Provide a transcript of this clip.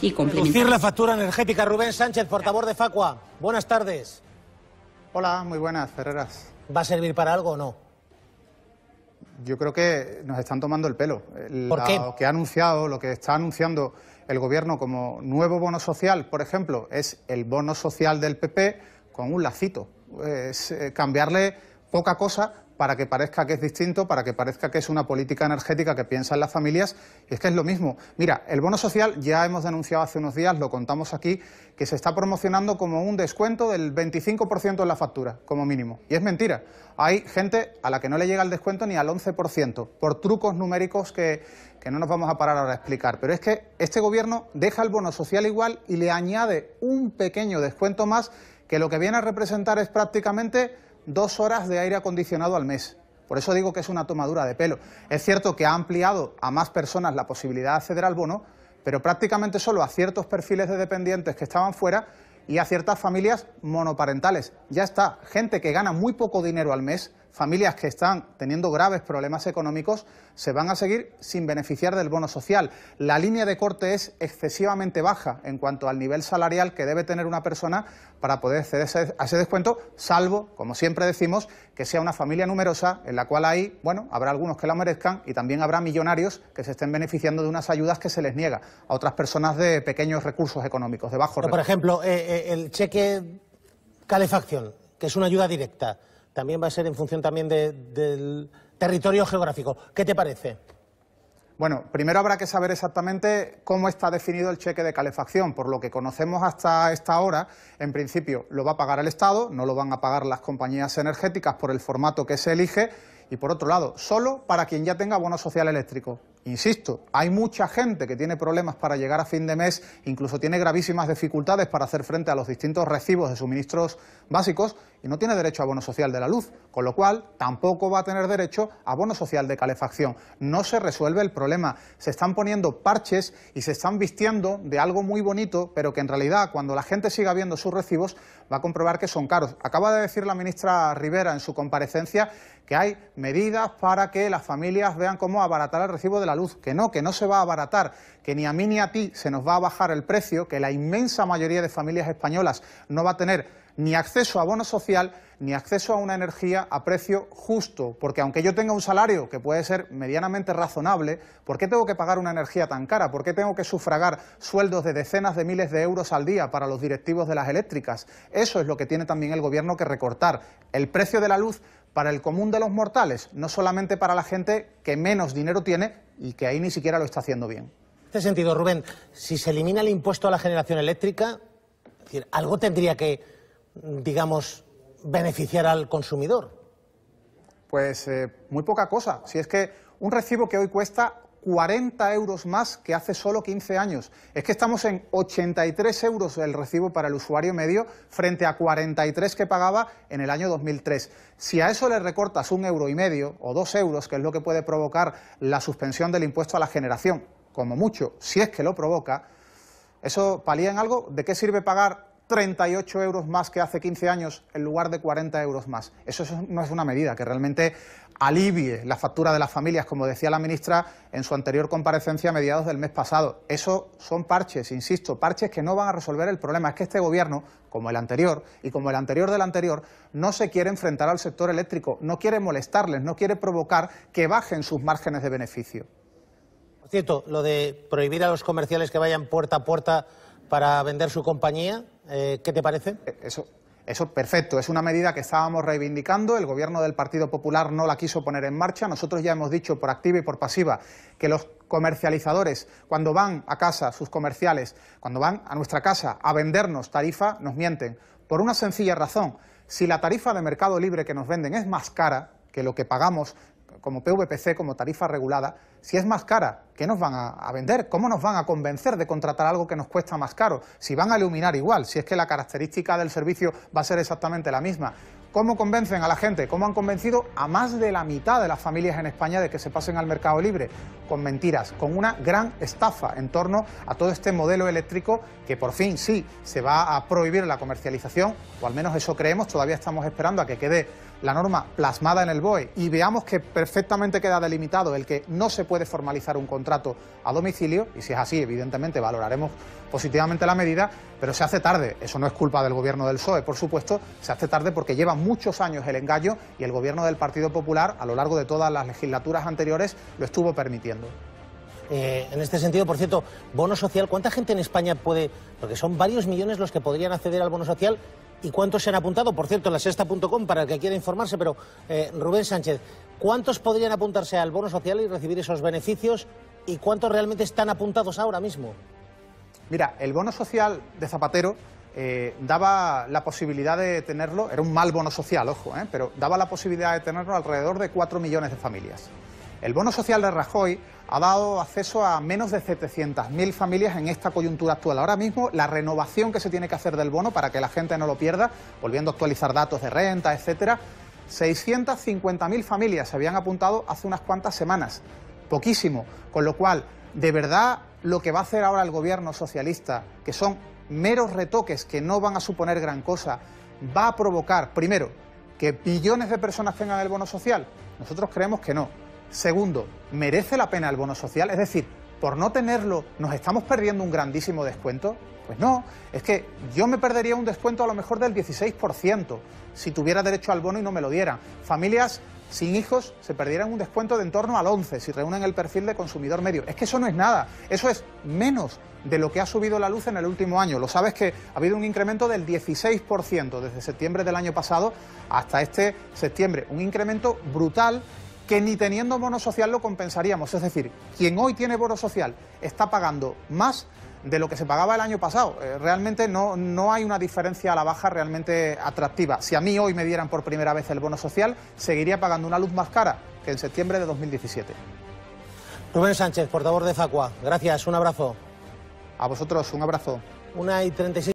y la factura energética. Rubén Sánchez, portavoz de Facua. Buenas tardes. Hola, muy buenas, Ferreras. ¿Va a servir para algo o no? Yo creo que nos están tomando el pelo. ¿Por qué? Lo que ha anunciado, lo que está anunciando el gobierno como nuevo bono social, por ejemplo, es el bono social del PP con un lacito. Es eh, cambiarle poca cosa para que parezca que es distinto, para que parezca que es una política energética que piensa en las familias. es que es lo mismo. Mira, el bono social ya hemos denunciado hace unos días, lo contamos aquí, que se está promocionando como un descuento del 25% en la factura, como mínimo. Y es mentira. Hay gente a la que no le llega el descuento ni al 11%, por trucos numéricos que, que no nos vamos a parar ahora a explicar. Pero es que este gobierno deja el bono social igual y le añade un pequeño descuento más que lo que viene a representar es prácticamente dos horas de aire acondicionado al mes. Por eso digo que es una tomadura de pelo. Es cierto que ha ampliado a más personas la posibilidad de acceder al bono, pero prácticamente solo a ciertos perfiles de dependientes que estaban fuera y a ciertas familias monoparentales. Ya está, gente que gana muy poco dinero al mes familias que están teniendo graves problemas económicos se van a seguir sin beneficiar del bono social. La línea de corte es excesivamente baja en cuanto al nivel salarial que debe tener una persona para poder acceder a ese descuento, salvo, como siempre decimos, que sea una familia numerosa en la cual hay, bueno, habrá algunos que la merezcan y también habrá millonarios que se estén beneficiando de unas ayudas que se les niega a otras personas de pequeños recursos económicos, de bajo. Por ejemplo, eh, eh, el cheque calefacción, que es una ayuda directa también va a ser en función también del territorio geográfico. ¿Qué te parece? Bueno, primero habrá que saber exactamente cómo está definido el cheque de calefacción. Por lo que conocemos hasta esta hora, en principio lo va a pagar el Estado, no lo van a pagar las compañías energéticas por el formato que se elige y por otro lado, solo para quien ya tenga bono social eléctrico. Insisto, hay mucha gente que tiene problemas para llegar a fin de mes, incluso tiene gravísimas dificultades para hacer frente a los distintos recibos de suministros básicos y no tiene derecho a bono social de la luz, con lo cual tampoco va a tener derecho a bono social de calefacción. No se resuelve el problema. Se están poniendo parches y se están vistiendo de algo muy bonito, pero que en realidad cuando la gente siga viendo sus recibos va a comprobar que son caros. Acaba de decir la ministra Rivera en su comparecencia que hay medidas para que las familias vean cómo abaratar el recibo de la luz, que no, que no se va a abaratar, que ni a mí ni a ti se nos va a bajar el precio, que la inmensa mayoría de familias españolas no va a tener ni acceso a bono social, ni acceso a una energía a precio justo. Porque aunque yo tenga un salario que puede ser medianamente razonable, ¿por qué tengo que pagar una energía tan cara? ¿Por qué tengo que sufragar sueldos de decenas de miles de euros al día para los directivos de las eléctricas? Eso es lo que tiene también el Gobierno que recortar. El precio de la luz para el común de los mortales, no solamente para la gente que menos dinero tiene y que ahí ni siquiera lo está haciendo bien. En este sentido, Rubén, si se elimina el impuesto a la generación eléctrica, algo tendría que, digamos, beneficiar al consumidor. Pues eh, muy poca cosa. Si es que un recibo que hoy cuesta 40 euros más que hace solo 15 años. Es que estamos en 83 euros el recibo para el usuario medio frente a 43 que pagaba en el año 2003. Si a eso le recortas un euro y medio o dos euros, que es lo que puede provocar la suspensión del impuesto a la generación, como mucho, si es que lo provoca, ¿eso palía en algo? ¿De qué sirve pagar 38 euros más que hace 15 años en lugar de 40 euros más. Eso no es una medida que realmente alivie la factura de las familias, como decía la ministra en su anterior comparecencia a mediados del mes pasado. Eso son parches, insisto, parches que no van a resolver el problema. Es que este gobierno, como el anterior y como el anterior del anterior, no se quiere enfrentar al sector eléctrico, no quiere molestarles, no quiere provocar que bajen sus márgenes de beneficio. Por cierto, lo de prohibir a los comerciales que vayan puerta a puerta para vender su compañía. Eh, ¿Qué te parece? Eso, eso perfecto, es una medida que estábamos reivindicando, el gobierno del Partido Popular no la quiso poner en marcha, nosotros ya hemos dicho por activa y por pasiva que los comercializadores, cuando van a casa, sus comerciales, cuando van a nuestra casa a vendernos tarifa, nos mienten, por una sencilla razón, si la tarifa de mercado libre que nos venden es más cara que lo que pagamos, como PVPC, como tarifa regulada, si es más cara, ¿qué nos van a, vender? ¿Cómo nos van a convencer de contratar algo que nos cuesta más caro? Si van a iluminar igual, si es que la característica del servicio va a ser exactamente la misma. ¿Cómo convencen a la gente? ¿Cómo han convencido a más de la mitad de las familias en España de que se pasen al mercado libre? Con mentiras, con una gran estafa en torno a todo este modelo eléctrico que por fin sí se va a prohibir la comercialización, o al menos eso creemos, todavía estamos esperando a que quede la norma plasmada en el BOE y veamos que perfectamente queda delimitado el que no se puede formalizar un contrato a domicilio, y si es así, evidentemente valoraremos positivamente la medida, pero se hace tarde, eso no es culpa del gobierno del PSOE, por supuesto, se hace tarde porque lleva muchos años el engaño y el gobierno del Partido Popular a lo largo de todas las legislaturas anteriores lo estuvo permitiendo. Eh, en este sentido, por cierto, bono social, ¿cuánta gente en España puede, porque son varios millones los que podrían acceder al bono social y cuántos se han apuntado, por cierto, en la sexta.com para el que quiera informarse, pero eh, Rubén Sánchez, ¿cuántos podrían apuntarse al bono social y recibir esos beneficios y cuántos realmente están apuntados ahora mismo? Mira, el bono social de Zapatero eh, daba la posibilidad de tenerlo, era un mal bono social, ojo, eh, pero daba la posibilidad de tenerlo alrededor de 4 millones de familias. El bono social de Rajoy ha dado acceso a menos de 700.000 familias en esta coyuntura actual. Ahora mismo, la renovación que se tiene que hacer del bono para que la gente no lo pierda, volviendo a actualizar datos de renta, etcétera, 650.000 familias se habían apuntado hace unas cuantas semanas. Poquísimo. Con lo cual, de verdad, lo que va a hacer ahora el gobierno socialista, que son meros retoques que no van a suponer gran cosa, va a provocar, primero, que billones de personas tengan el bono social? Nosotros creemos que no. Segundo, ¿merece la pena el bono social? Es decir, por no tenerlo, ¿nos estamos perdiendo un grandísimo descuento? Pues no, es que yo me perdería un descuento a lo mejor del 16% si tuviera derecho al bono y no me lo dieran. Familias sin hijos se perdieran un descuento de en torno al 11 si reúnen el perfil de consumidor medio. Es que eso no es nada, eso es menos de lo que ha subido la luz en el último año. Lo sabes que ha habido un incremento del 16% desde septiembre del año pasado hasta este septiembre, un incremento brutal que ni teniendo bono social lo compensaríamos. Es decir, quien hoy tiene bono social está pagando más de lo que se pagaba el año pasado. Eh, realmente no, no hay una diferencia a la baja realmente atractiva. Si a mí hoy me dieran por primera vez el bono social, seguiría pagando una luz más cara que en septiembre de 2017. Rubén Sánchez, favor de Facua. Gracias, un abrazo. A vosotros, un abrazo. Una y 36.